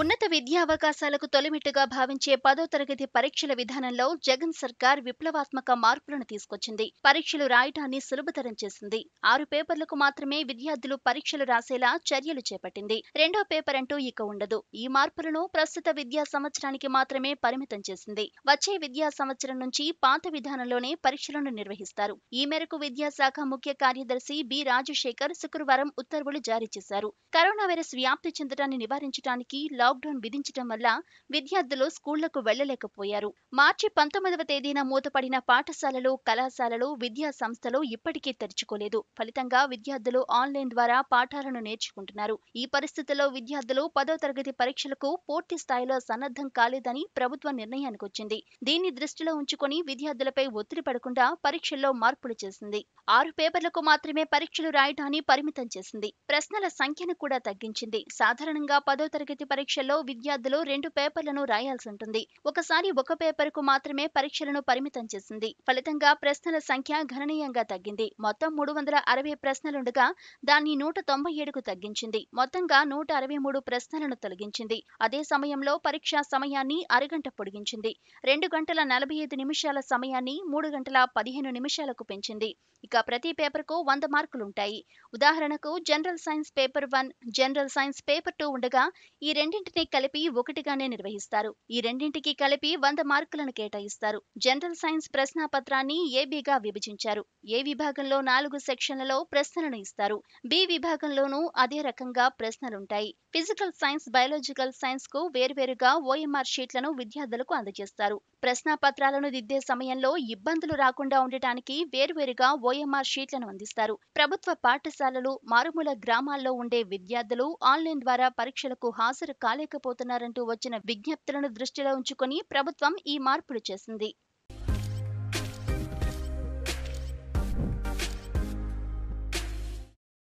ఉన్నత విద్యావకాశాలకు తొలిమిట్టుగా భావించే పదో తరగతి పరీక్షల విధానంలో జగన్ సర్కార్ విప్లవాత్మక మార్పులను తీసుకొచ్చింది పరీక్షలు రాయటాన్ని సులభతరం చేసింది ఆరు పేపర్లకు మాత్రమే విద్యార్థులు పరీక్షలు రాసేలా చర్యలు చేపట్టింది రెండో పేపర్ అంటూ ఇక ఉండదు ఈ మార్పులను ప్రస్తుత విద్యా సంవత్సరానికి మాత్రమే పరిమితం చేసింది వచ్చే విద్యా సంవత్సరం నుంచి పాత విధానంలోనే పరీక్షలను నిర్వహిస్తారు ఈ మేరకు విద్యాశాఖ ముఖ్య కార్యదర్శి బి రాజశేఖర్ శుక్రవారం ఉత్తర్వులు జారీ చేశారు కరోనా వైరస్ వ్యాప్తి చెందడాన్ని నివారించడానికి లా లాక్డౌన్ విధించడం వల్ల విద్యార్థులు స్కూళ్లకు వెళ్లలేకపోయారు మార్చి పంతొమ్మిదవ తేదీన మూతపడిన పాఠశాలలు కళాశాలలు విద్యా సంస్థలు ఇప్పటికీ తెరుచుకోలేదు ఫలితంగా విద్యార్థులు ఆన్లైన్ ద్వారా పాఠాలను నేర్చుకుంటున్నారు ఈ పరిస్థితుల్లో విద్యార్థులు పదో తరగతి పరీక్షలకు పూర్తి స్థాయిలో సన్నద్ధం కాలేదని ప్రభుత్వ నిర్ణయానికి వచ్చింది దీన్ని దృష్టిలో ఉంచుకొని విద్యార్థులపై ఒత్తిడి పడకుండా పరీక్షల్లో మార్పులు చేసింది ఆరు పేపర్లకు మాత్రమే పరీక్షలు రాయడాన్ని పరిమితం చేసింది ప్రశ్నల సంఖ్యను కూడా తగ్గించింది సాధారణంగా పదో తరగతి పరీక్ష పరీక్షల్లో విద్యార్థులు రెండు పేపర్లను రాయాల్సి ఉంటుంది ఒకసారి ఒక పేపర్కు మాత్రమే పరీక్షలను పరిమితం చేసింది ఫలితంగా ప్రశ్నల సంఖ్య గణనీయంగా తగ్గింది మొత్తం మూడు వందల అరవై ప్రశ్నలుండగా దాన్ని నూట తొంభై ఏడుకు తగ్గించింది మొత్తంగా నూట అరవై మూడు ప్రశ్నలను తొలగించింది అదే సమయంలో పరీక్షా సమయాన్ని అరగంట పొడిగించింది రెండు గంటల నలభై ఐదు నిమిషాల సమయాన్ని మూడు గంటల పదిహేను నిమిషాలకు పెంచింది ఇక ప్రతి పేపర్కు వంద మార్కులుంటాయి ఉదాహరణకు general science paper one general science paper two ఉండగా ఈ రెండు రెండింటినీ కలిపి ఒకటిగానే నిర్వహిస్తారు ఈ రెండింటికి కలిపి వంద మార్కులను కేటాయిస్తారు జనరల్ సైన్స్ ప్రశ్నాపత్రాన్ని ఏబీగా విభజించారు ఏ విభాగంలో నాలుగు సెక్షన్లలో ప్రశ్నలను ఇస్తారు బి విభాగంలోనూ అదే రకంగా ప్రశ్నలుంటాయి ఫిజికల్ సైన్స్ బయాలజికల్ సైన్స్ కు వేర్వేరుగా ఓఎంఆర్ షీట్లను విద్యార్థులకు అందజేస్తారు ప్రశ్నాపత్రాలను దిద్దే సమయంలో ఇబ్బందులు రాకుండా ఉండటానికి వేర్వేరుగా ఓఎంఆర్ షీట్లను అందిస్తారు ప్రభుత్వ పాఠశాలలు మారుమూల గ్రామాల్లో ఉండే విద్యార్థులు ఆన్లైన్ ద్వారా పరీక్షలకు హాజరు కాలేకపోతున్నారంటూ వచ్చిన విజ్ఞప్తులను దృష్టిలో ఉంచుకుని ప్రభుత్వం ఈ మార్పులు చేసింది